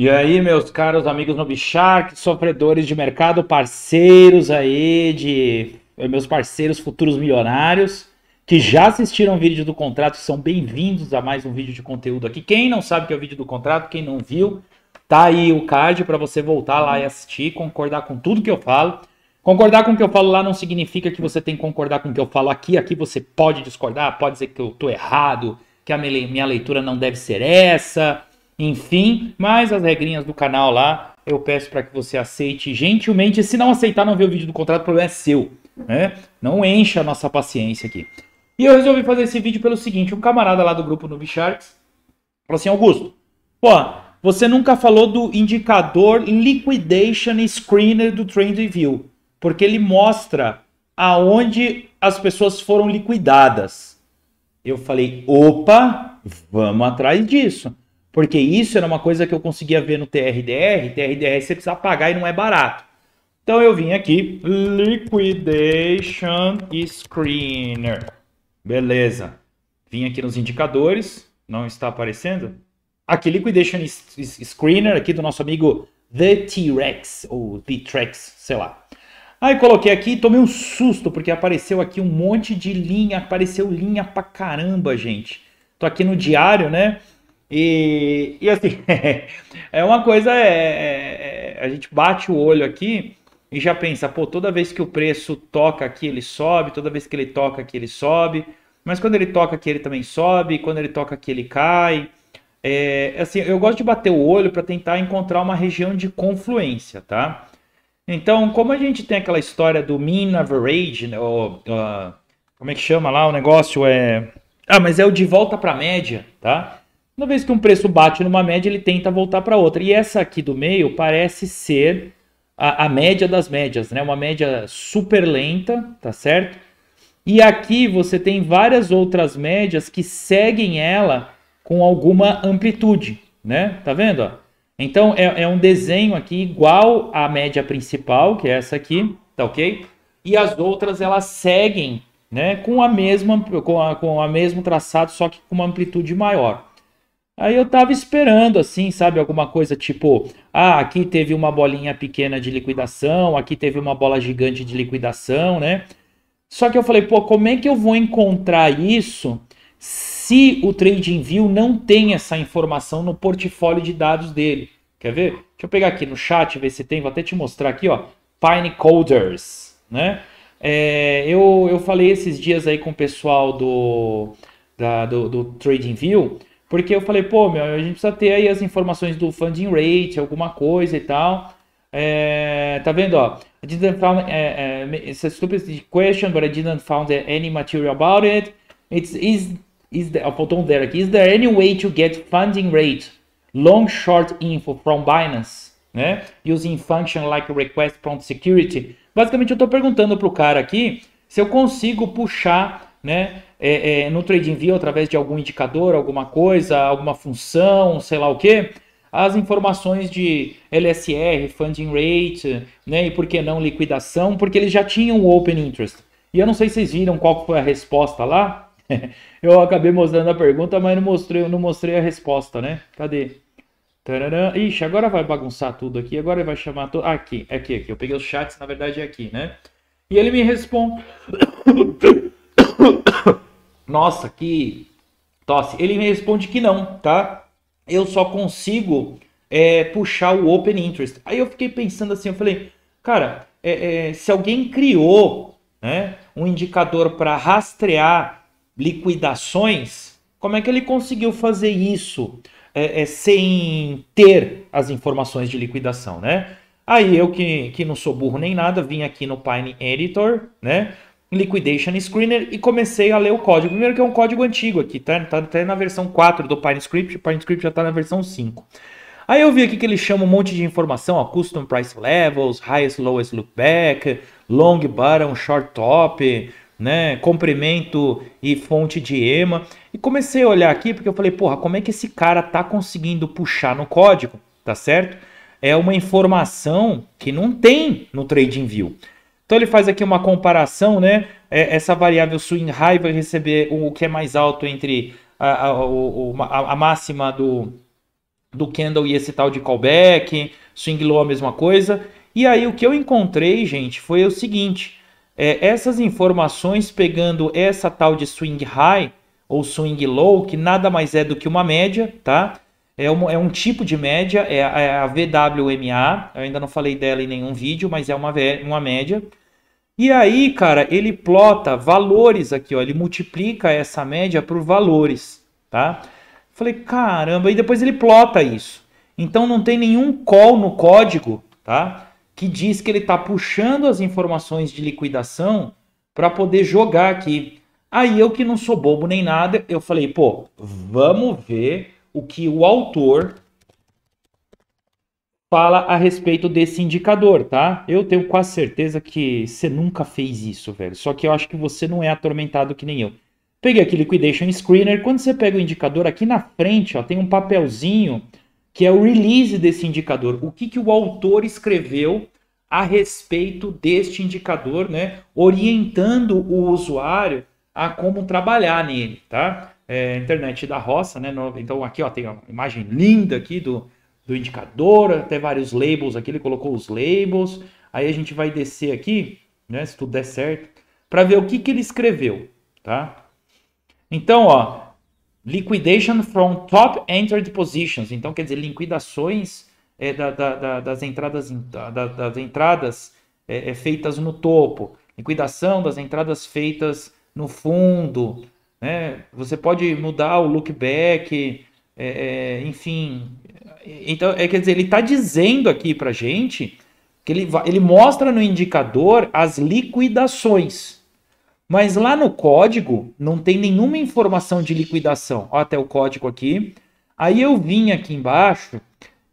E aí, meus caros amigos no Bichark, sofredores de mercado, parceiros aí de eh, meus parceiros futuros milionários que já assistiram o vídeo do contrato, são bem-vindos a mais um vídeo de conteúdo aqui. Quem não sabe que é o vídeo do contrato, quem não viu, tá aí o card para você voltar lá e assistir, concordar com tudo que eu falo. Concordar com o que eu falo lá não significa que você tem que concordar com o que eu falo aqui. Aqui você pode discordar, pode dizer que eu tô errado, que a minha leitura não deve ser essa, enfim, mais as regrinhas do canal lá, eu peço para que você aceite gentilmente. Se não aceitar, não ver o vídeo do contrato, o problema é seu. Né? Não encha a nossa paciência aqui. E eu resolvi fazer esse vídeo pelo seguinte: um camarada lá do grupo Noob Sharks falou assim: Augusto, porra, você nunca falou do indicador Liquidation Screener do Trend Review, porque ele mostra aonde as pessoas foram liquidadas. Eu falei: opa, vamos atrás disso. Porque isso era uma coisa que eu conseguia ver no TRDR. TRDR você precisa pagar e não é barato. Então eu vim aqui, Liquidation Screener. Beleza. Vim aqui nos indicadores, não está aparecendo. Aqui, Liquidation Screener, aqui do nosso amigo The T-Rex, ou The Trex, sei lá. Aí coloquei aqui e tomei um susto, porque apareceu aqui um monte de linha, apareceu linha pra caramba, gente. Tô aqui no diário, né? E, e assim, é uma coisa, é, é, é, a gente bate o olho aqui e já pensa, pô, toda vez que o preço toca aqui, ele sobe, toda vez que ele toca aqui, ele sobe, mas quando ele toca aqui, ele também sobe, quando ele toca aqui, ele cai. É, assim, eu gosto de bater o olho para tentar encontrar uma região de confluência, tá? Então, como a gente tem aquela história do mean average, né, ou, uh, como é que chama lá o negócio? É... Ah, mas é o de volta para a média, tá? Uma vez que um preço bate numa média, ele tenta voltar para outra. E essa aqui do meio parece ser a, a, média das médias, né? Uma média super lenta, tá certo? E aqui você tem várias outras médias que seguem ela com alguma amplitude, né? Tá vendo? Ó? Então é, é um desenho aqui igual à média principal, que é essa aqui, tá ok? E as outras elas seguem, né? Com a mesma, com a, com a mesmo traçado, só que com uma amplitude maior. Aí eu tava esperando, assim, sabe, alguma coisa tipo, ah, aqui teve uma bolinha pequena de liquidação, aqui teve uma bola gigante de liquidação, né? Só que eu falei, pô, como é que eu vou encontrar isso se o TradingView não tem essa informação no portfólio de dados dele? Quer ver? Deixa eu pegar aqui no chat, ver se tem, vou até te mostrar aqui, ó, Pine Coders, né? É, eu, eu falei esses dias aí com o pessoal do, da, do, do TradingView, porque eu falei, pô, meu, a gente precisa ter aí as informações do funding rate, alguma coisa e tal. É, tá vendo, ó? I didn't found, é, é, it's a stupid question, but I didn't found any material about it. It's, is, is there, faltou um there aqui. Is there any way to get funding rate, long short info from Binance, né? Using function like request prompt security. Basicamente, eu estou perguntando pro cara aqui se eu consigo puxar né? É, é, no trading view através de algum indicador, alguma coisa, alguma função, sei lá o que, as informações de LSR, funding rate, né? E por que não liquidação? Porque eles já tinham open interest. E eu não sei se vocês viram qual foi a resposta lá. eu acabei mostrando a pergunta, mas não mostrei, não mostrei a resposta, né? Cadê? Tararã. Ixi, agora vai bagunçar tudo aqui. Agora vai chamar tudo. Aqui, aqui, aqui. Eu peguei os chats, na verdade, é aqui, né? E ele me responde. nossa, que tosse. Ele me responde que não, tá? Eu só consigo é, puxar o Open Interest. Aí eu fiquei pensando assim, eu falei, cara, é, é, se alguém criou né, um indicador para rastrear liquidações, como é que ele conseguiu fazer isso é, é, sem ter as informações de liquidação, né? Aí eu que, que não sou burro nem nada, vim aqui no Pine Editor, né? Liquidation Screener e comecei a ler o código. Primeiro que é um código antigo aqui, tá? Tá até na versão 4 do PineScript, o PineScript já tá na versão 5. Aí eu vi aqui que ele chama um monte de informação, ó, Custom Price Levels, Highest Lowest lookback, Long Bottom, Short Top, né, comprimento e fonte de EMA. E comecei a olhar aqui porque eu falei, porra, como é que esse cara tá conseguindo puxar no código, tá certo? É uma informação que não tem no TradingView. Então ele faz aqui uma comparação, né? É, essa variável swing high vai receber o, que é mais alto entre a, a, a, a máxima do, do candle e esse tal de callback, swing low a mesma coisa. E aí o que eu encontrei, gente, foi o seguinte: é, essas informações pegando essa tal de swing high ou swing low, que nada mais é do que uma média, tá? É um, é um tipo de média, é a, é a VWMA. Eu ainda não falei dela em nenhum vídeo, mas é uma, uma média. E aí, cara, ele plota valores aqui, ó. Ele multiplica essa média por valores, tá? Falei, caramba, e depois ele plota isso. Então não tem nenhum call no código, tá? Que diz que ele está puxando as informações de liquidação para poder jogar aqui. Aí eu que não sou bobo nem nada, eu falei, pô, vamos ver o que o autor fala a respeito desse indicador, tá? Eu tenho quase certeza que você nunca fez isso, velho. Só que eu acho que você não é atormentado que nem eu. Peguei aqui Liquidation Screener. Quando você pega o indicador, aqui na frente ó, tem um papelzinho que é o release desse indicador. O que, que o autor escreveu a respeito deste indicador, né? Orientando o usuário a como trabalhar nele, tá? é, internet da roça, né? No, então aqui ó, tem uma imagem linda aqui do, do indicador, até vários labels aqui, ele colocou os labels. Aí a gente vai descer aqui, né? Se tudo der certo, para ver o que, que ele escreveu, tá? Então, ó, liquidation from top entered positions. Então quer dizer liquidações é, da, da, da, das entradas, das entradas é, é, feitas no topo, liquidação das entradas feitas no fundo. Né? Você pode mudar o look back, é, é enfim. Então, é, quer dizer, ele está dizendo aqui para gente que ele, ele mostra no indicador as liquidações. Mas lá no código não tem nenhuma informação de liquidação. Ó, até o código aqui. Aí eu vim aqui embaixo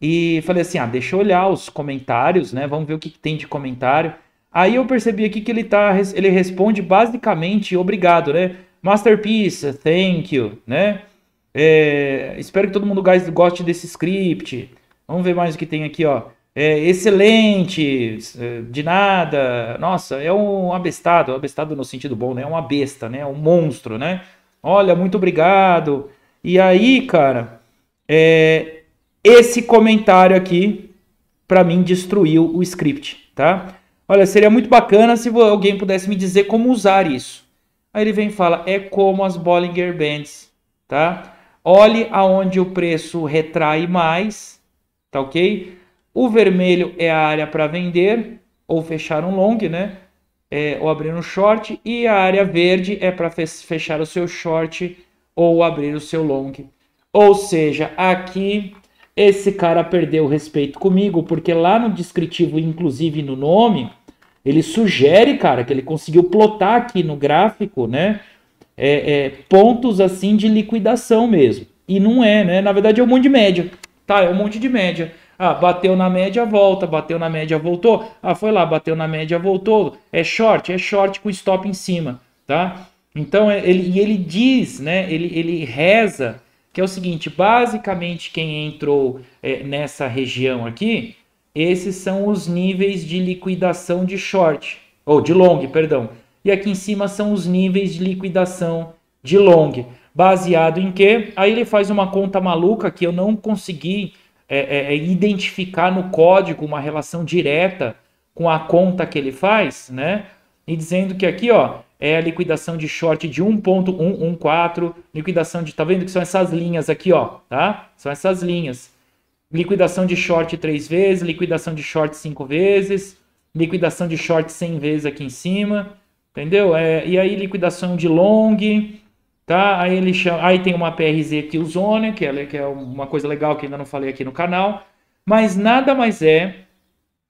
e falei assim: ah, deixa eu olhar os comentários, né? Vamos ver o que, que tem de comentário. Aí eu percebi aqui que ele tá, ele responde basicamente obrigado, né? Masterpiece, thank you, né? É, espero que todo mundo goste desse script. Vamos ver mais o que tem aqui, ó. É, excelente, é, de nada. Nossa, é um abestado, abestado no sentido bom, né? É uma besta, né? É um monstro, né? Olha, muito obrigado. E aí, cara, é, esse comentário aqui, para mim, destruiu o script, tá? Olha, seria muito bacana se alguém pudesse me dizer como usar isso. Aí ele vem e fala: é como as Bollinger Bands, tá? Olhe aonde o preço retrai mais, tá ok? O vermelho é a área para vender ou fechar um long, né? É, ou abrir um short. E a área verde é para fechar o seu short ou abrir o seu long. Ou seja, aqui esse cara perdeu o respeito comigo, porque lá no descritivo, inclusive no nome, ele sugere, cara, que ele conseguiu plotar aqui no gráfico, né? É, é, pontos assim de liquidação mesmo. E não é, né? Na verdade é um monte de média. Tá, é um monte de média. Ah, bateu na média, volta, bateu na média, voltou. Ah, foi lá, bateu na média, voltou. É short, é short com stop em cima, tá? Então, é, ele, e ele diz, né, ele, ele reza, que é o seguinte, basicamente quem entrou é, nessa região aqui, esses são os níveis de liquidação de short, ou de long, perdão. E aqui em cima são os níveis de liquidação de long. Baseado em quê? Aí ele faz uma conta maluca que eu não consegui é, é, é identificar no código uma relação direta com a conta que ele faz, né? E dizendo que aqui, ó, é a liquidação de short de 1.114, liquidação de, tá vendo que são essas linhas aqui, ó, tá? São essas linhas liquidação de short três vezes, liquidação de short cinco vezes, liquidação de short 100 vezes aqui em cima, entendeu? É, e aí liquidação de long, tá? Aí ele chama, aí tem uma PRZ Killzone, né? que é, que é uma coisa legal que ainda não falei aqui no canal, mas nada mais é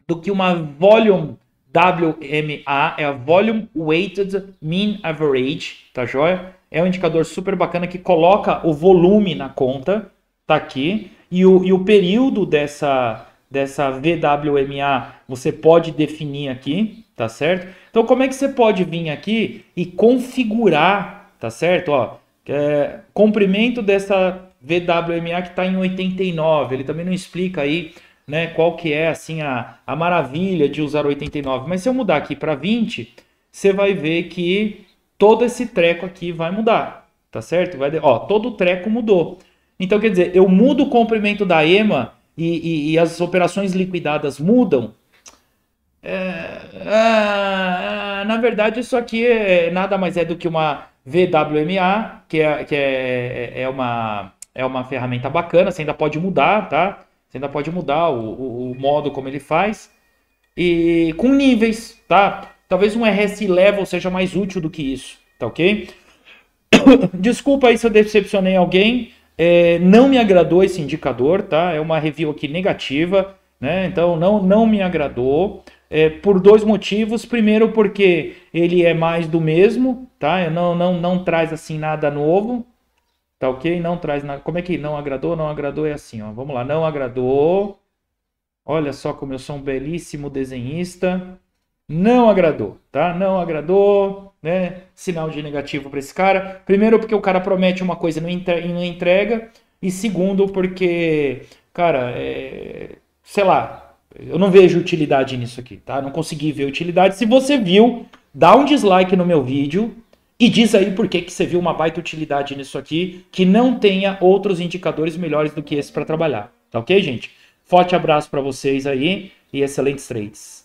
do que uma volume WMA, é a Volume Weighted Mean Average, tá joia? É um indicador super bacana que coloca o volume na conta, tá aqui e o, e o período dessa, dessa VWMA você pode definir aqui, tá certo? Então, como é que você pode vir aqui e configurar, tá certo? Ó, é, comprimento dessa VWMA que está em 89, ele também não explica aí né, qual que é assim a, a maravilha de usar 89, mas se eu mudar aqui para 20, você vai ver que todo esse treco aqui vai mudar, tá certo? Vai, ó, todo o treco mudou. Então, quer dizer, eu mudo o comprimento da EMA e, e, e as operações liquidadas mudam. É, é, é, na verdade, isso aqui é, nada mais é do que uma VWMA, que, é, que é, é, é, uma, é uma ferramenta bacana, você ainda pode mudar, tá? Você ainda pode mudar o, o, o modo como ele faz. E com níveis, tá? Talvez um RS level seja mais útil do que isso, tá ok? Desculpa aí se eu decepcionei alguém. É, não me agradou esse indicador, tá? É uma review aqui negativa, né? Então não, não me agradou. É, por dois motivos. Primeiro, porque ele é mais do mesmo, tá? Não, não, não traz assim nada novo, tá ok? Não traz nada. Como é que não agradou? Não agradou é assim, ó. Vamos lá, não agradou. Olha só como eu sou um belíssimo desenhista. Não agradou, tá? Não agradou, né? Sinal de negativo para esse cara. Primeiro, porque o cara promete uma coisa e não entrega. E segundo, porque, cara, é... sei lá, eu não vejo utilidade nisso aqui, tá? Não consegui ver utilidade. Se você viu, dá um dislike no meu vídeo e diz aí por que, que você viu uma baita utilidade nisso aqui, que não tenha outros indicadores melhores do que esse para trabalhar, tá ok, gente? Forte abraço para vocês aí e excelentes trades.